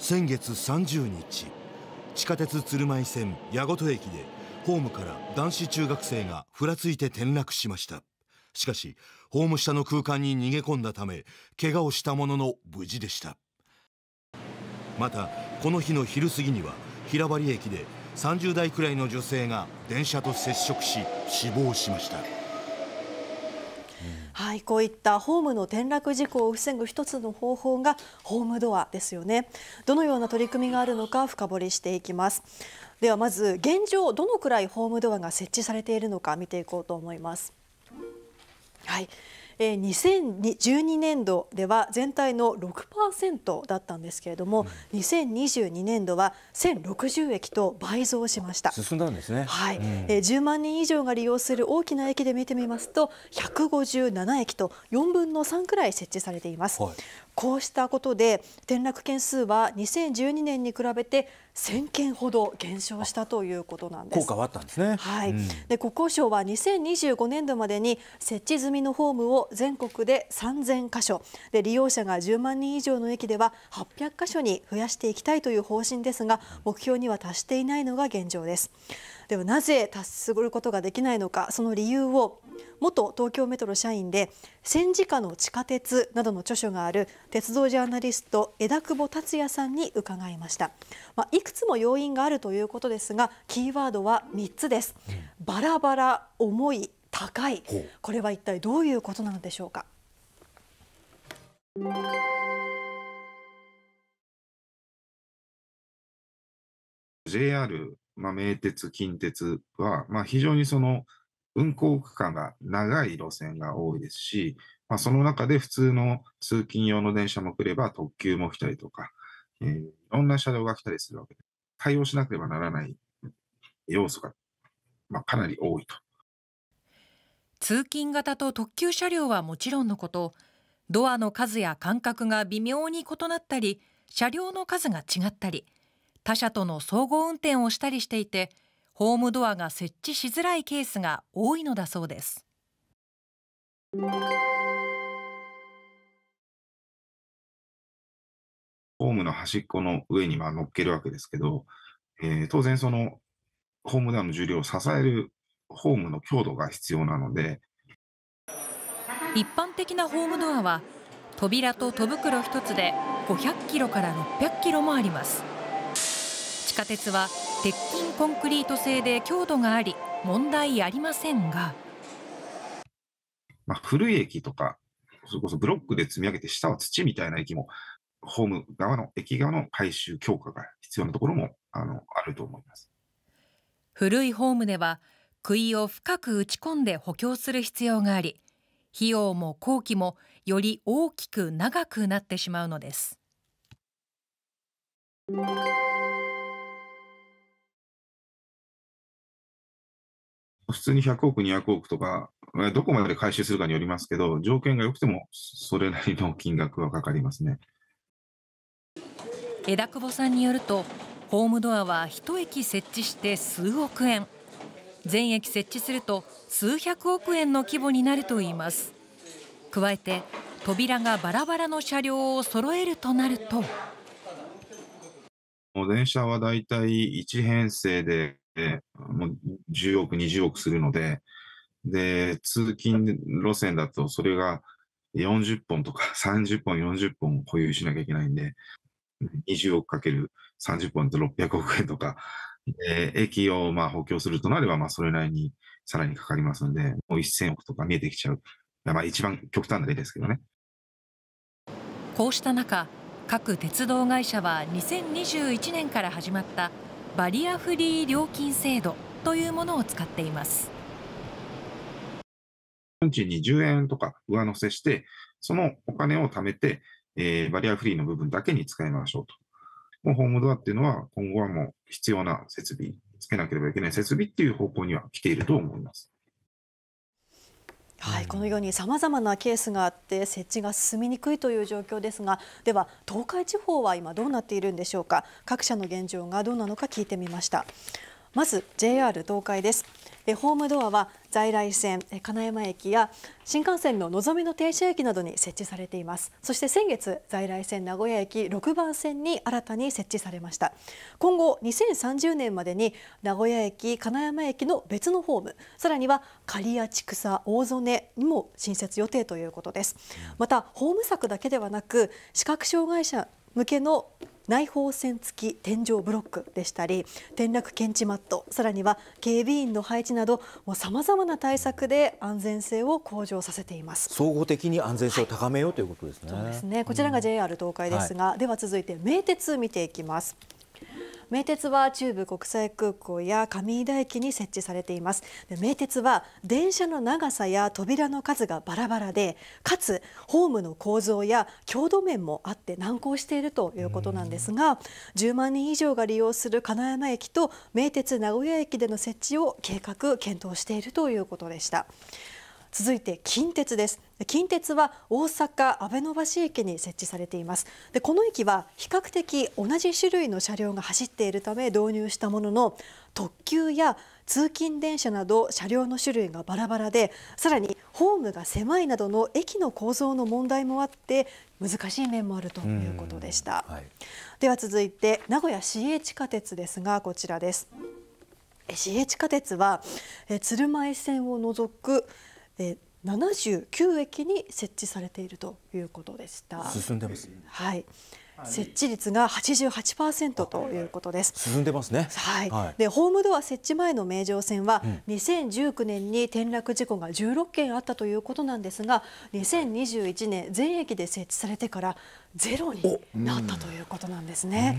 先月30日地下鉄鶴舞線矢事駅でホームから男子中学生がふらついて転落しましたしかしホーム下の空間に逃げ込んだため怪我をしたものの無事でしたまたこの日の昼過ぎには平張駅で30代くらいの女性が電車と接触し死亡しましたはい、こういったホームの転落事故を防ぐ一つの方法がホームドアですよね。どのような取り組みがあるのか深掘りしていきます。ではまず現状どのくらいホームドアが設置されているのか見ていこうと思います。はい。えー、2012年度では全体の6%だったんですけれども、うん、2022年度は1060駅と倍増しました進んだんですねはい、うん、10万人以上が利用する大きな駅で見てみますと157駅と4分の3くらい設置されています、はい、こうしたことで転落件数は2012年に比べて千件ほど減少したということなんです。効果はあったんですね。はい。うん、で国交省は2025年度までに設置済みのホームを全国で3000箇所、で利用者が10万人以上の駅では800箇所に増やしていきたいという方針ですが、目標には達していないのが現状です。ではなぜ達することができないのか、その理由を元東京メトロ社員で戦時下の地下鉄などの著書がある鉄道ジャーナリスト枝久保達也さんに伺いました、まあ、いくつも要因があるということですがキーワードは3つですバラバラ重い高いこれは一体どういうことなのでしょうか JR、まあ、名鉄近鉄は、まあ、非常にその運行区間が長い路線が多いですし、まあ、その中で普通の通勤用の電車も来れば特急も来たりとか、えー、いろんな車両が来たりするわけで、対応しなければならない要素が、まあ、かなり多いと。通勤型と特急車両はもちろんのこと、ドアの数や間隔が微妙に異なったり、車両の数が違ったり、他社との総合運転をしたりしていて、ホームドアが設置しづらいケースが多いのだそうですホームの端っこの上にま乗っけるわけですけど、えー、当然そのホームドアの重量を支えるホームの強度が必要なので一般的なホームドアは扉と戸袋1つで500キロから600キロもあります地下鉄は鉄筋コンクリート製で強度があり問題ありませんが、まあ、古い駅とかそれこそブロックで積み上げて下は土みたいな駅もホーム側の駅側の改修強化が必要なところもあのあると思います古いホームでは杭を深く打ち込んで補強する必要があり費用も工期もより大きく長くなってしまうのです。普通に100億、200億とか、どこまで回収するかによりますけど、条件が良くても、それなりの金額はかかりますね。枝久保さんによると、ホームドアは1駅設置して数億円、全駅設置すると数百億円の規模になるといいます。加えて、扉がバラバラの車両を揃えるとなると。電車はだいたい1編成でで、もう10億、20億するので、で、通勤路線だとそれが40本とか30本、40 本保有しなきゃいけないんで、20億かける30本と600億円とか、で、駅をまあ補強するとなれば、まあそれなりにさらにかかりますので、もう1000億とか見えてきちゃう。まあ一番極端な例ですけどね。こうした中、各鉄道会社は2021年から始まったバリアフリー料金制度というものを使っています。運賃に10円とか上乗せして、そのお金を貯めて、えー、バリアフリーの部分だけに使いましょうと。もうホームドアっていうのは、今後はもう必要な設備、つけなければいけない設備っていう方向には来ていると思います。はい、このようにさまざまなケースがあって設置が進みにくいという状況ですがでは東海地方は今どうなっているんでしょうか各社の現状がどうなのか聞いてみましたまず JR 東海ですでホームドアは在来線金山駅や新幹線ののぞみの停車駅などに設置されていますそして先月在来線名古屋駅6番線に新たに設置されました今後2030年までに名古屋駅金山駅の別のホームさらには刈谷千草大曽根にも新設予定ということですまたホーム柵だけではなく視覚障害者向けの内包線付き天井ブロックでしたり転落検知マットさらには警備員の配置などさまざまな対策で安全性を向上させています総合的に安全性を高めよう、はい、ということですねそうですねこちらが JR 東海ですが、うん、では続いて名鉄見ていきます。名鉄は中部国際空港や上井田駅に設置されています名鉄は電車の長さや扉の数がバラバラでかつホームの構造や強度面もあって難航しているということなんですが10万人以上が利用する金山駅と名鉄名古屋駅での設置を計画検討しているということでした。続いて近鉄です近鉄は大阪阿部野橋駅に設置されていますでこの駅は比較的同じ種類の車両が走っているため導入したものの特急や通勤電車など車両の種類がバラバラでさらにホームが狭いなどの駅の構造の問題もあって難しい面もあるということでした、はい、では続いて名古屋市営地下鉄ですがこちらです市営地下鉄は鶴舞線を除く79駅に設置されているということでした。進んでます、ね、はい設置率が88%ということです。進んでますね。はい。でホームドア設置前の名城線は、2019年に転落事故が16件あったということなんですが、2021年全駅で設置されてからゼロになったということなんですね。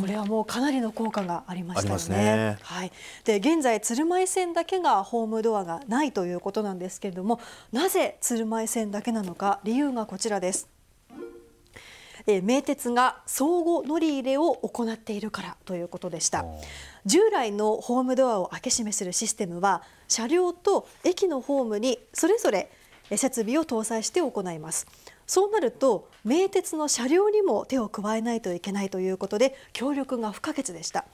これはもうかなりの効果がありましたよねはい。で現在鶴舞線だけがホームドアがないということなんですけれども、なぜ鶴舞線だけなのか理由がこちらです。えー、名鉄が相互乗り入れを行っているからということでした従来のホームドアを開け閉めするシステムは車両と駅のホームにそれぞれ設備を搭載して行いますそうなると名鉄の車両にも手を加えないといけないということで協力が不可欠でした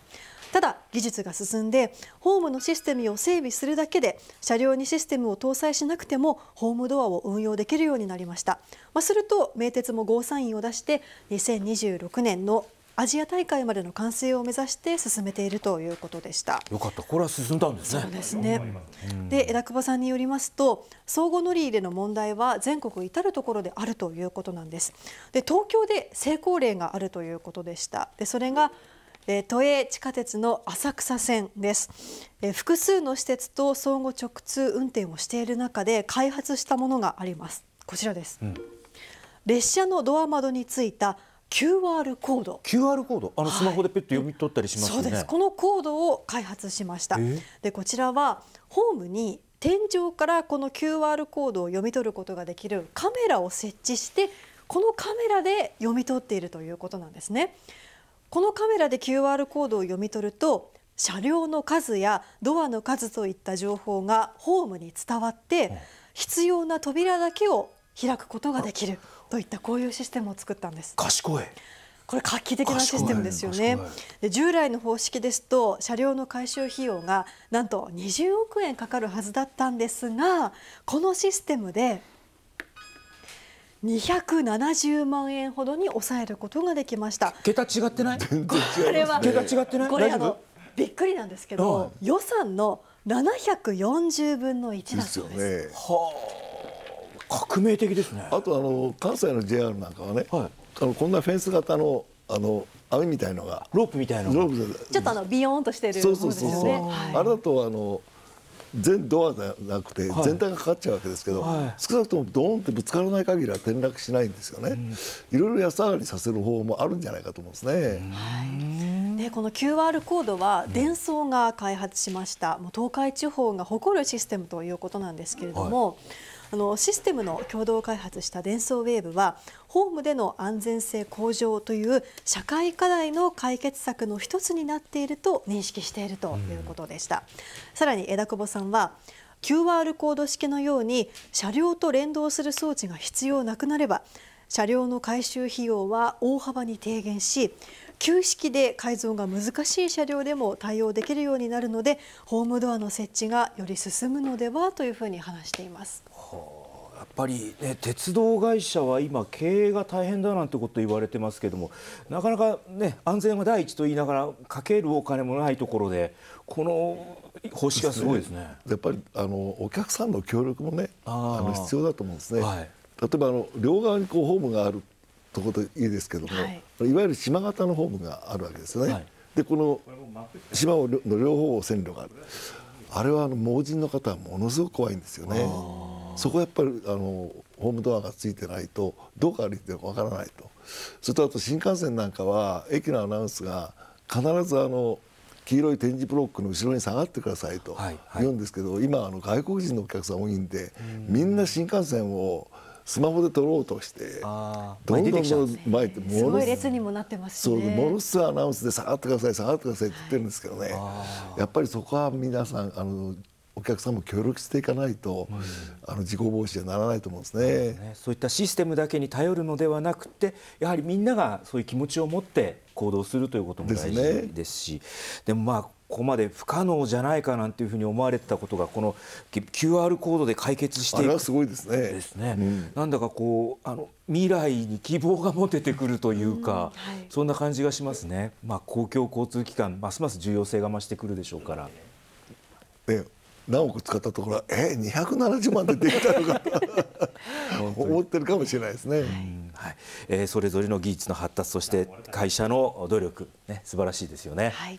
ただ技術が進んでホームのシステムを整備するだけで車両にシステムを搭載しなくてもホームドアを運用できるようになりました、まあ、すると名鉄もゴーサインを出して2026年のアジア大会までの完成を目指して進めているということでした。よかった、これは進んだんですね。そうですね。で、枝久保さんによりますと、相互乗り入れの問題は全国至る所であるということなんです。で、東京で成功例があるということでした。で、それがえー、都営地下鉄の浅草線です、えー、複数の施設と相互直通運転をしている中で開発したものがありますこちらです、うん、列車のドア窓についた QR コード QR コードあのスマホでペット読み取ったりします、ねはい、そうですこのコードを開発しました、でこちらはホームに天井からこの QR コードを読み取ることができるカメラを設置してこのカメラで読み取っているということなんですね。このカメラで QR コードを読み取ると車両の数やドアの数といった情報がホームに伝わって必要な扉だけを開くことができるといったこういうシステムを作ったんです。賢いこれ画期的なシステムですよねで従来の方式ですと車両の改修費用がなんと20億円かかるはずだったんですがこのシステムで270万円ほどに抑えることができました。桁違ってない？これは桁違ってない？これあのびっくりなんですけど、予算の740分の1だそうです。はあ、革命的ですね。あとあの関西の JR なんかはね、はい、あのこんなフェンス型のあの網みたいのがロープみたいなちょっとあのビヨーンとしてるそうそうそうそう、あれだとあの全ドアじゃなくて全体がかかっちゃうわけですけど、はい、少なくともドーンってぶつからない限りは転落しないんですよね、うん、いろいろ安上がりさせる方法もあるんじゃないかと思うんですね。でこの QR コードは電装が開発しました、うん、もう東海地方が誇るシステムということなんですけれども、はいあのシステムの共同開発した電装ウェーブはホームでの安全性向上という社会課題の解決策の一つになっていると認識しているということでした。さらに枝久保さんは QR コード式のように車両と連動する装置が必要なくなれば車両の改修費用は大幅に低減し旧式で改造が難しい車両でも対応できるようになるのでホームドアの設置がより進むのではというふうに話しています。やっぱり、ね、鉄道会社は今、経営が大変だなんてこと言われてますけどもなかなか、ね、安全が第一と言いながらかけるお金もないところでこの方式はすごいですねやっぱりあのお客さんの協力もねあの必要だと思うんですね。はい例えばあの両側にこうホームがあるところでいいですけども、はい、いわゆる島型のホームがあるわけですね、はい、でこの島の両方を線路があるあれはあの盲人の方はものすごく怖いんですよねそこはやっぱりあのホームドアがついてないとどうか歩いてるかわからないとそれとあと新幹線なんかは駅のアナウンスが必ずあの黄色い展示ブロックの後ろに下がってくださいと言うんですけど、はいはい、今あの外国人のお客さん多いんで、んみんな新幹線を、スマホで撮ろうとしてどんどんど前ってものすごもなってます、ね、ものすごいアナウンスで下がってください下がってくださいって言ってるんですけどねやっぱりそこは皆さんあのお客さんも協力していかないと、うん、あの事故防止にならないと思うんですね、ね、そういったシステムだけに頼るのではなくてやはりみんながそういう気持ちを持って行動するということも大事ですし、ね、でもまあここまで不可能じゃないかなんていうふうに思われてたことがこの QR コードで解決していくすごいですねですね、うん、なんだかこうあの未来に希望が持ててくるというか、うんはい、そんな感じがしますね、まあ、公共交通機関ますます重要性が増してくるでしょうから。ね何億使ったところえ二百七十万でできたのか 思ってるかもしれないですね、はいはい、えー、それぞれの技術の発達そして会社の努力、ね、素晴らしいですよね。はい